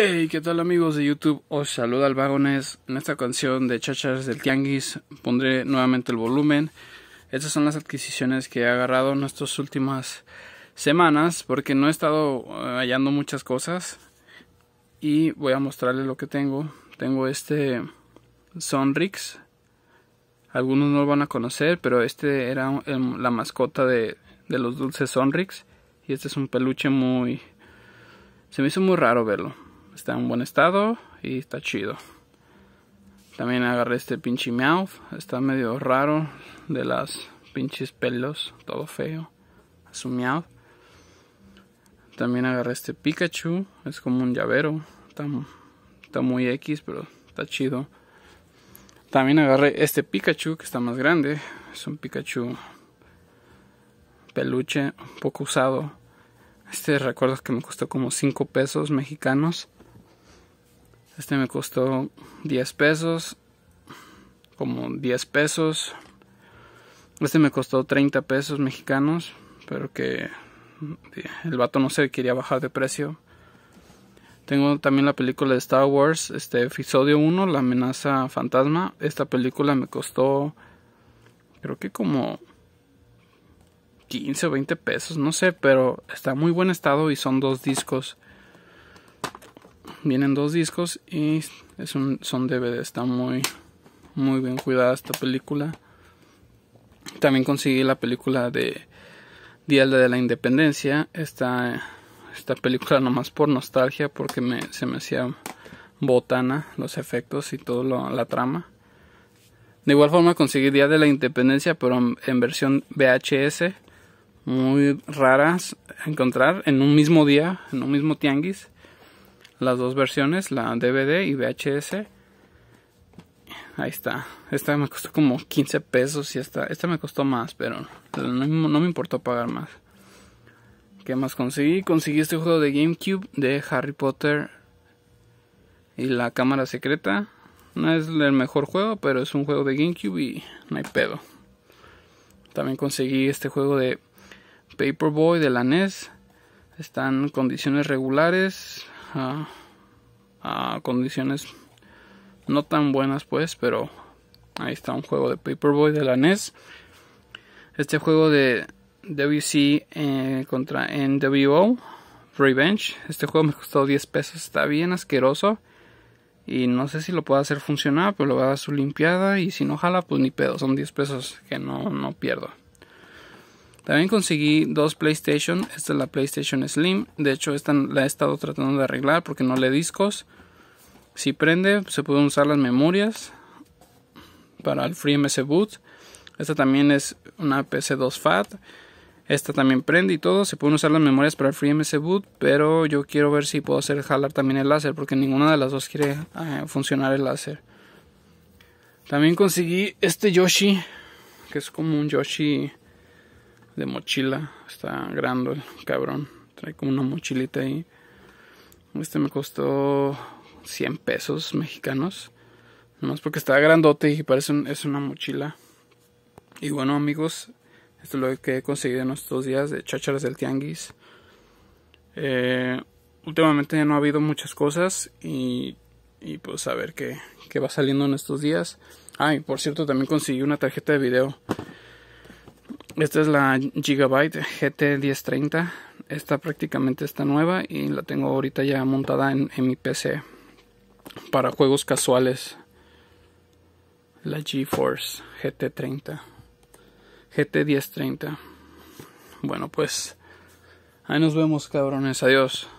Hey, ¿qué tal amigos de YouTube? Os saluda el Vagones. En esta canción de Chachas del Tianguis pondré nuevamente el volumen. Estas son las adquisiciones que he agarrado en estas últimas semanas porque no he estado eh, hallando muchas cosas. Y voy a mostrarles lo que tengo. Tengo este Sonrix. Algunos no lo van a conocer, pero este era em, la mascota de, de los dulces Sonrix. Y este es un peluche muy... Se me hizo muy raro verlo Está en buen estado y está chido. También agarré este pinche mouth. Está medio raro de las pinches pelos. Todo feo. Es un meow. También agarré este Pikachu. Es como un llavero. Está, está muy X, pero está chido. También agarré este Pikachu que está más grande. Es un Pikachu peluche, un poco usado. Este recuerdo que me costó como 5 pesos mexicanos. Este me costó 10 pesos. Como 10 pesos. Este me costó 30 pesos mexicanos. Pero que el vato no se quería bajar de precio. Tengo también la película de Star Wars, este episodio 1, La amenaza fantasma. Esta película me costó creo que como 15 o 20 pesos, no sé, pero está en muy buen estado y son dos discos vienen dos discos y es un, son DVD, está muy, muy bien cuidada esta película. También conseguí la película de Día de la Independencia, esta, esta película nomás por nostalgia porque se me hacía botana los efectos y toda la trama. De igual forma conseguí Día de la Independencia, pero en, versión VHS, muy raras encontrar en un mismo día, en un mismo tianguis las dos versiones, la DVD y VHS. Ahí está. Esta me costó como 15 pesos y esta, esta me costó más, pero no, me importó pagar más. ¿Qué más conseguí? Conseguí este juego de GameCube de Harry Potter y la cámara secreta. No es el mejor juego, pero es un juego de GameCube y no hay pedo. También conseguí este juego de Paperboy de la NES. Están condiciones regulares a, condiciones no tan buenas pues, pero ahí está un juego de Paperboy de la NES. Este juego de WC eh, contra NWO Revenge. Este juego me costó 10 pesos, está bien asqueroso. Y no sé si lo puedo hacer funcionar, pero lo voy a dar su limpiada. Y si no jala, pues ni pedo, son 10 pesos que no, no pierdo. También conseguí dos PlayStation. Esta es la PlayStation Slim. De hecho, esta la he estado tratando de arreglar porque no le discos. Si prende, se pueden usar las memorias para el MS Boot. Esta también es una PC2 FAT. Esta también prende y todo. Se pueden usar las memorias para el MS Boot. Pero yo quiero ver si puedo hacer jalar también el láser. Porque ninguna de las dos quiere ah, funcionar el láser. También conseguí este Yoshi. Que es como un Yoshi de mochila. Está grande el cabrón. Trae como una mochilita ahí. Este me costó 100 pesos mexicanos. Nomás porque está grandote y parece es una mochila. Y bueno, amigos, esto es lo que he conseguido en estos días de chacharas del tianguis. Eh, últimamente no ha habido muchas cosas y, y pues a ver qué, qué, va saliendo en estos días. Ay, ah, por cierto, también conseguí una tarjeta de video. Esta es la Gigabyte GT1030. Esta prácticamente está nueva y la tengo ahorita ya montada en, mi PC para juegos casuales. La GeForce GT30. GT1030. Bueno, pues ahí nos vemos, cabrones. Adiós.